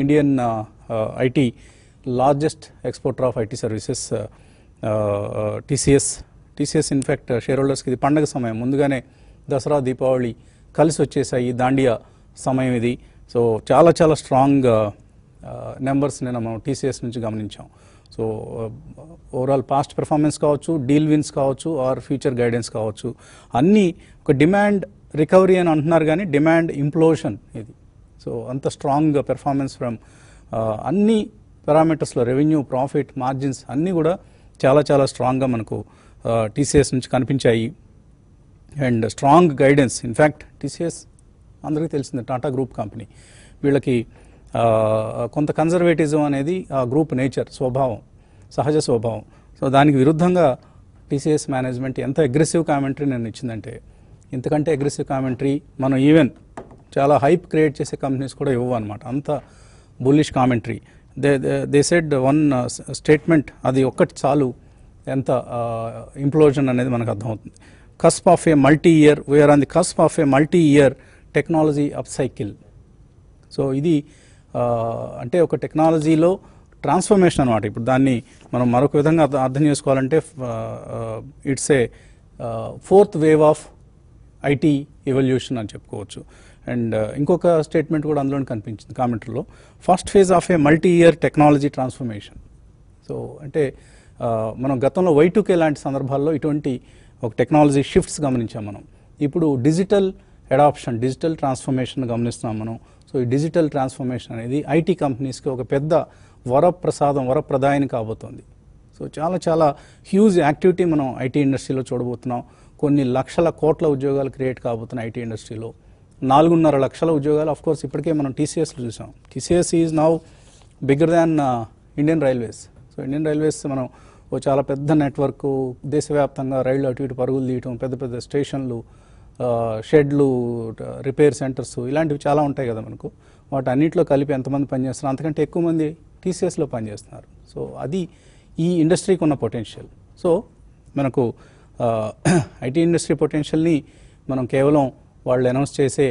Indian IT largest exporter of IT services TCS TCS in fact షేర్హోల్డర్స్కి ఇది పండగ సమయం ముందుగానే దసరా దీపావళి కలిసి వచ్చేసాయి దాండియా సమయం ఇది సో చాలా చాలా స్ట్రాంగ్ నెంబర్స్ నేను మనం టీసీఎస్ నుంచి గమనించాం సో ఓవరాల్ పాస్ట్ పెర్ఫార్మెన్స్ కావచ్చు డీల్ విన్స్ కావచ్చు ఆర్ ఫ్యూచర్ గైడెన్స్ కావచ్చు అన్నీ ఒక డిమాండ్ రికవరీ అని అంటున్నారు కానీ డిమాండ్ ఇంప్లోషన్ ఇది సో అంత స్ట్రాంగ్ పెర్ఫార్మెన్స్ ఫ్రమ్ అన్ని పారామీటర్స్లో రెవెన్యూ ప్రాఫిట్ మార్జిన్స్ అన్నీ కూడా చాలా చాలా స్ట్రాంగ్గా మనకు టీసీఎస్ నుంచి కనిపించాయి and strong guidance in fact TCS అందరికీ తెలిసింది టాటా గ్రూప్ కంపెనీ వీళ్ళకి కొంత కన్జర్వేటిజం అనేది ఆ గ్రూప్ నేచర్ స్వభావం సహజ స్వభావం సో దానికి విరుద్ధంగా టీసీఎస్ మేనేజ్మెంట్ ఎంత అగ్రెసివ్ కామెంటరీ నేను ఇచ్చిందంటే ఇంతకంటే అగ్రెసివ్ కామెంటరీ మనం ఈవెన్ చాలా హైప్ క్రియేట్ చేసే కంపెనీస్ కూడా ఇవ్వవు అనమాట అంత bullish commentary they they said one statement అది ఒక్కటి చాలు ఎంత ఇంప్లోజన్ uh, అనేది మనకు అర్థమవుతుంది cusp of a multi year we are on the cusp of a multi year technology up cycle so ఇది uh, అంటే ఒక టెక్నాలజీలో ట్రాన్స్ఫర్మేషన్ అనమాట ఇప్పుడు దాన్ని మనం మరొక విధంగా అర్థం చేసుకోవాలంటే it's a fourth wave of IT evolution అని చెప్పుకోవచ్చు అండ్ uh, ఇంకొక స్టేట్మెంట్ కూడా అందులోనే కనిపించింది కామెంటరీలో first phase of a multi year technology transformation so అంటే uh, మనం గతంలో వైటుకే లాంటి సందర్భాల్లో ఇటువంటి ఒక టెక్నాలజీ షిఫ్ట్స్ గమనించాం మనం ఇప్పుడు డిజిటల్ అడాప్షన్ డిజిటల్ ట్రాన్స్ఫర్మేషన్ గమనిస్తున్నాం మనం సో ఈ డిజిటల్ ట్రాన్స్ఫర్మేషన్ అనేది ఐటీ కంపెనీస్కి ఒక పెద్ద వరప్రసాదం వరప్రదాయని కాబోతోంది సో చాలా చాలా హ్యూజ్ యాక్టివిటీ మనం ఐటీ ఇండస్ట్రీలో చూడబోతున్నాం కొన్ని లక్షల కోట్ల ఉద్యోగాలు క్రియేట్ కాబోతున్నాయి ఐటీ ఇండస్ట్రీలో నాలుగున్నర లక్షల ఉద్యోగాలు అఫ్ కోర్స్ ఇప్పటికే మనం టీసీఎస్లో చూసాం TCS is now bigger than Indian railways so Indian railways మనం ఓ చాలా పెద్ద నెట్వర్క్ దేశవ్యాప్తంగా రైళ్లు అటు ఇటు పరుగులు తీయటం పెద్ద పెద్ద స్టేషన్లు uh, షెడ్లు రిపేర్ సెంటర్స్ ఇలాంటివి చాలా ఉంటాయి కదా మనకు వాటి అన్నింటిలో కలిపి ఎంతమంది పనిచేస్తున్నారు అంతకంటే ఎక్కువ మంది టీసీఎస్లో పనిచేస్తున్నారు సో అది ఈ ఇండస్ట్రీకి ఉన్న పొటెన్షియల్ సో మనకు uh, ఐటీ ఇండస్ట్రీ పొటెన్షియల్ని మనం కేవలం వాళ్ళు అనౌన్స్ చేసే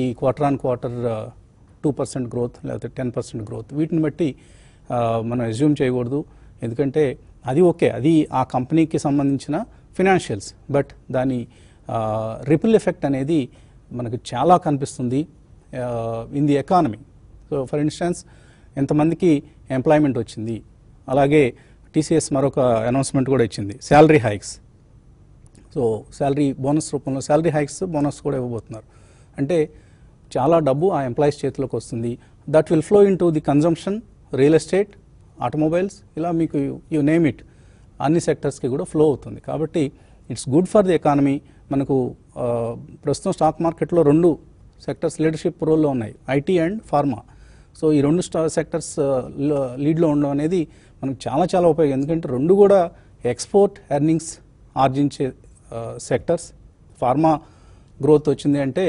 ఈ quarter on quarter two percent growth లేకపోతే టెన్ పర్సెంట్ గ్రోత్ వీటిని బట్టి మనం ఎజ్యూమ్ చేయకూడదు ఎందుకంటే అది ఓకే అది ఆ కంపెనీకి సంబంధించిన ఫినాన్షియల్స్ బట్ దాని రిపిల్ ఎఫెక్ట్ అనేది మనకు చాలా కనిపిస్తుంది in the economy so for instance ఎంతమందికి ఎంప్లాయ్మెంట్ వచ్చింది అలాగే టీసీఎస్ మరొక అనౌన్స్మెంట్ కూడా ఇచ్చింది salary hikes so salary bonus రూపంలో శాలరీ హైక్స్ బోనస్ కూడా ఇవ్వబోతున్నారు అంటే చాలా డబ్బు ఆ ఎంప్లాయీస్ చేతిలోకి వస్తుంది that will flow in to the consumption real estate automobiles ఇలా మీకు యు నేమ్ ఇట్ అన్ని సెక్టర్స్కి కూడా ఫ్లో అవుతుంది కాబట్టి it's good for the economy మనకు ప్రస్తుతం స్టాక్ మార్కెట్లో రెండు సెక్టర్స్ లీడర్షిప్ రోల్లో ఉన్నాయి ఐటీ అండ్ ఫార్మా సో ఈ రెండు స్టా సెక్టర్స్ లీడ్లో ఉండడం అనేది మనకు చాలా చాలా ఉపయోగం ఎందుకంటే రెండు కూడా ఎక్స్పోర్ట్ ఎర్నింగ్స్ ఆర్జించే సెక్టర్స్ ఫార్మా గ్రోత్ వచ్చింది అంటే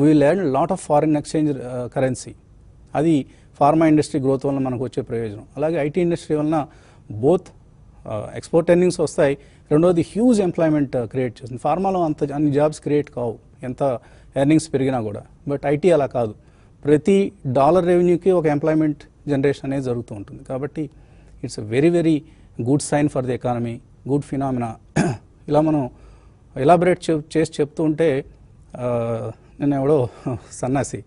we learn lot of foreign exchange currency అది ఫార్మా ఇండస్ట్రీ గ్రోత్ వల్ల మనకు వచ్చే ప్రయోజనం అలాగే ఐటీ ఇండస్ట్రీ వలన బోత్ ఎక్స్పోర్ట్ ఎర్నింగ్స్ వస్తాయి రెండవది హ్యూజ్ ఎంప్లాయ్మెంట్ క్రియేట్ చేస్తుంది ఫార్మాలో అంత అన్ని జాబ్స్ క్రియేట్ కావు ఎంత ఎర్నింగ్స్ పెరిగినా కూడా బట్ ఐటీ అలా కాదు ప్రతి డాలర్ రెవెన్యూకి ఒక ఎంప్లాయ్మెంట్ జనరేషన్ అనేది జరుగుతూ ఉంటుంది కాబట్టి it's very very good sign for the economy good phenomena ఇలా మనం ఎలాబరేట్ చేసి చెప్తూ ఉంటే నేను ఎవడో సన్నాసి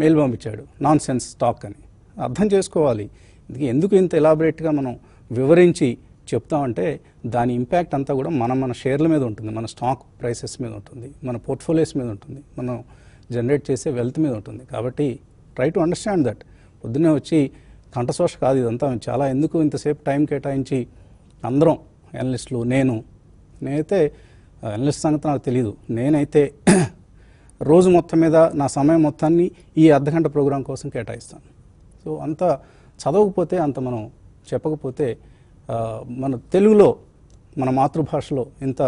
మెయిల్ పంపించాడు నాన్ సెన్స్ టాక్ అని అర్థం చేసుకోవాలి ఎందుకు ఇంత ఎలాబరేట్గా మనం వివరించి చెప్తామంటే దాని ఇంపాక్ట్ అంతా కూడా మన మన షేర్ల మీద ఉంటుంది మన స్టాక్ ప్రైసెస్ మీద ఉంటుంది మన పోర్ట్ఫోలియోస్ మీద ఉంటుంది మనం జనరేట్ చేసే వెల్త్ మీద ఉంటుంది కాబట్టి ట్రై టు అండర్స్టాండ్ దట్ పొద్దున్నే వచ్చి కంఠశోష కాదు ఇదంతా చాలా ఎందుకు ఇంతసేపు టైం కేటాయించి అందరం అనలిస్టులు నేను నేనైతే అనలిస్ట్ సంగతి నాకు తెలియదు నేనైతే రోజు మొత్తం మీద నా సమయం మొత్తాన్ని ఈ అర్ధగంట ప్రోగ్రాం కోసం కేటాయిస్తాను సో అంత చదవకపోతే అంత మనం చెప్పకపోతే మన తెలుగులో మన మాతృభాషలో ఇంత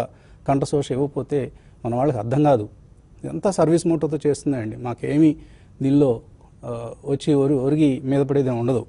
కంఠశోష ఇవ్వకపోతే మన వాళ్ళకి అర్థం కాదు ఇదంతా సర్వీస్ మోటోతో చేస్తుందండి మాకేమీ దీనిలో వచ్చి ఒరి ఒరిగి మీద పడేది ఉండదు